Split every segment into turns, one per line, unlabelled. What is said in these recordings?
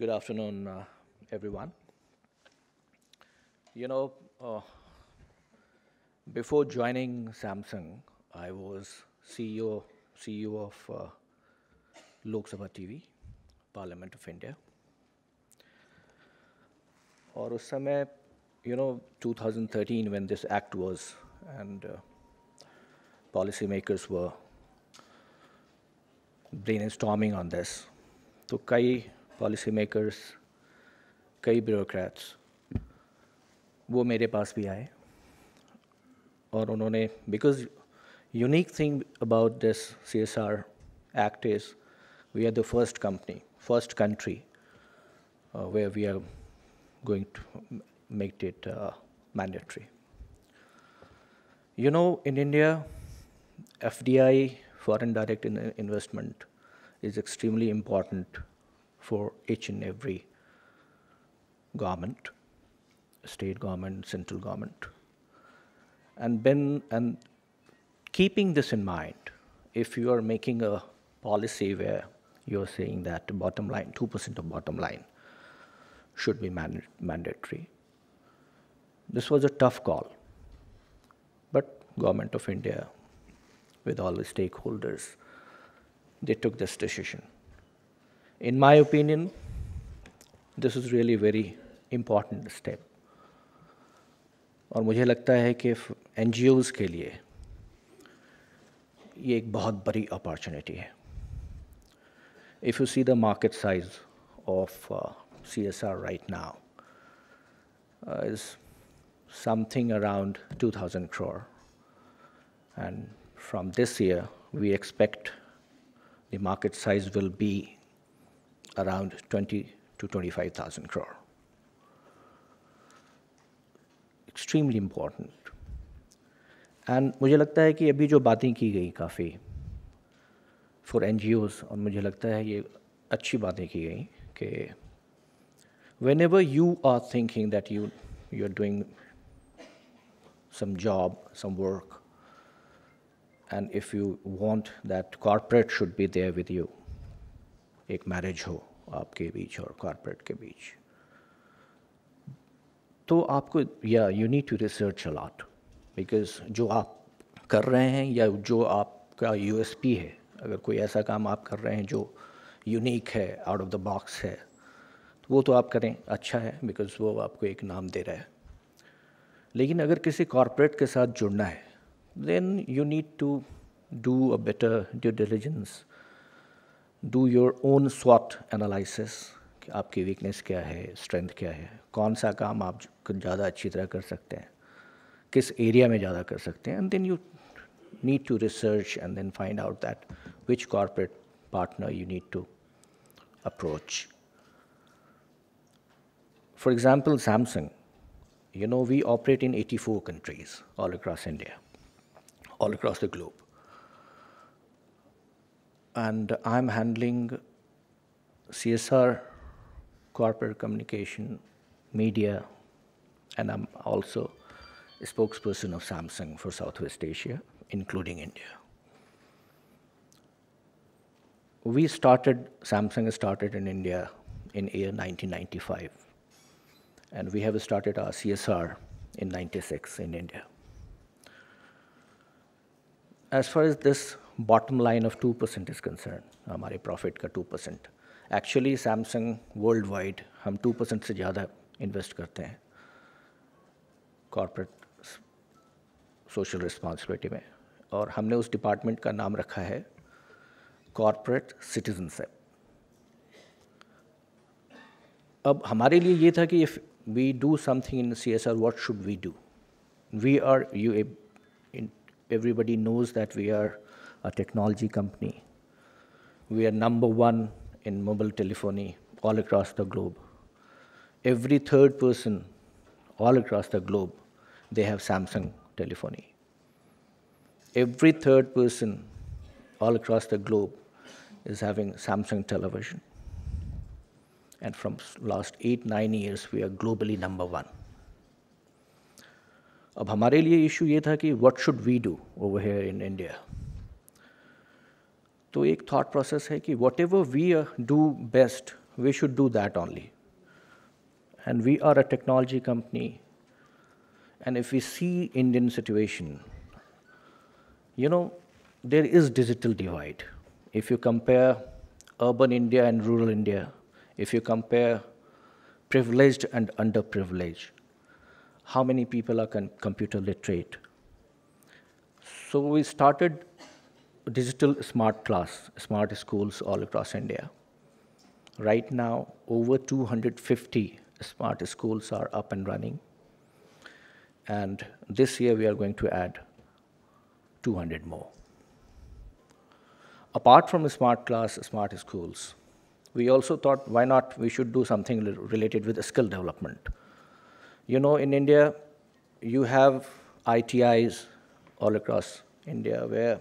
Good afternoon, uh, everyone. You know, uh, before joining Samsung, I was CEO, CEO of uh, Lok Sabha TV, Parliament of India. और उस you know 2013 when this act was and uh, policymakers were brainstorming on this so policymakers, कई bureaucrats, वो मेरे पास भी आए और उन्होंने because unique thing unique thing about this CSR Act is, we are the first company, first country uh, where we are going to make it uh, mandatory. You know, in India, FDI, foreign direct investment, is extremely important for each and every government, state government, central government. And then, and keeping this in mind, if you are making a policy where you're saying that bottom line, 2% of bottom line should be mandatory. This was a tough call, but government of India, with all the stakeholders, they took this decision. In my opinion, this is really very important step. और मुझे लगता है कि N के लिए ये एक बहुत बड़ी अपॉर्चुनिटी है if you see the market size of see something around 2,000 crore. And from this year, we expect the market size will be around 20 to 25,000 crore. Extremely important. And मुझे लगता है कि अभी जो बातें की गई काफ़ी फॉर एन और मुझे लगता है ये अच्छी बातें की गई कि whenever you are thinking that you you are doing some job, some work. And if you want that corporate should be there with you, एक marriage हो आपके बीच और कॉरपोरेट के बीच तो आपको या you need to research a lot because जो आप कर रहे हैं या जो आपका पी है अगर कोई ऐसा काम आप कर रहे हैं जो यूनिक है आउट ऑफ द बॉक्स है तो वो तो आप करें अच्छा है बिकॉज वो आपको एक नाम दे रहा है लेकिन अगर किसी कॉरपोरेट के साथ जुड़ना है then you need to do a better due diligence do your own स्वाट एनालिसिस कि आपकी वीकनेस क्या है स्ट्रेंथ क्या है कौन सा काम आप ज़्यादा अच्छी तरह कर सकते हैं किस एरिया में ज़्यादा कर सकते हैं and then you need to research and then find out that which corporate partner you need to approach. For example, Samsung, you know, we operate in 84 countries all across India, all across the globe and I'm handling CSR, corporate communication, media, and I'm also a spokesperson of Samsung for Southwest Asia, including India. We started, Samsung started in India in year 1995, and we have started our CSR in 96 in India. As far as this bottom line of two percent is concern हमारे profit का two percent actually Samsung world wide हम two percent से ज़्यादा invest करते हैं corporate social responsibility में और हमने उस डिपार्टमेंट का नाम रखा है कॉरपोरेट सिटीजनशिप अब हमारे लिए ये था कि if we do something in C S R what should we do we are you everybody knows that we are a technology company. We are number one in mobile telephony all across the globe. Every third person all across the globe, they have Samsung telephony. Every third person all across the globe is having Samsung television. And from last eight, nine years, we are globally number one. अब हमारे लिए issue ये था कि what should we do over here in India तो एक thought process है कि whatever we do best we should do that and we are a technology company and if we see indian situation you know there is digital divide if you compare urban india and rural india if you compare privileged and underprivileged how many people are computer literate so we started digital smart class, smart schools all across India. Right now, over 250 smart schools are up and running. And this year, we are going to add 200 more. Apart from smart class, smart schools, we also thought, why not we should do something related with skill development. You know, in India, you have ITIs all across India where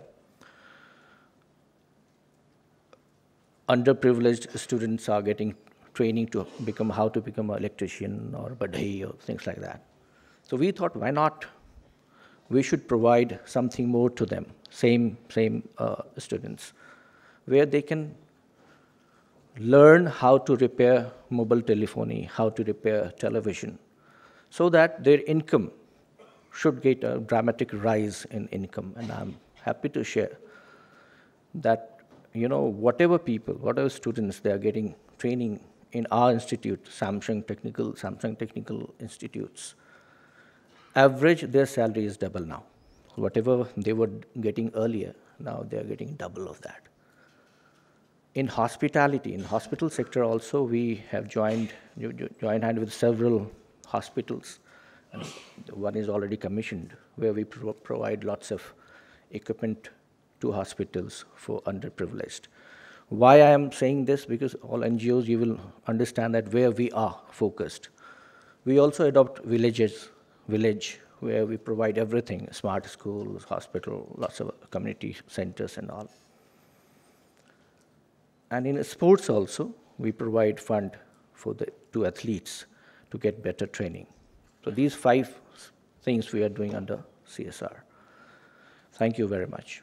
underprivileged students are getting training to become how to become an electrician or badai or things like that. So we thought, why not? We should provide something more to them, same same uh, students, where they can learn how to repair mobile telephony, how to repair television, so that their income should get a dramatic rise in income. And I'm happy to share that you know, whatever people, whatever students they are getting training in our institute, Samsung Technical, Samsung Technical Institutes, average their salary is double now. Whatever they were getting earlier, now they are getting double of that. In hospitality, in hospital sector also, we have joined, joined hand with several hospitals. And one is already commissioned, where we pro provide lots of equipment to hospitals for underprivileged. Why I am saying this? Because all NGOs, you will understand that where we are focused. We also adopt villages, village, where we provide everything, smart schools, hospital, lots of community centers and all. And in sports also, we provide fund for the to athletes to get better training. So these five things we are doing under CSR. Thank you very much.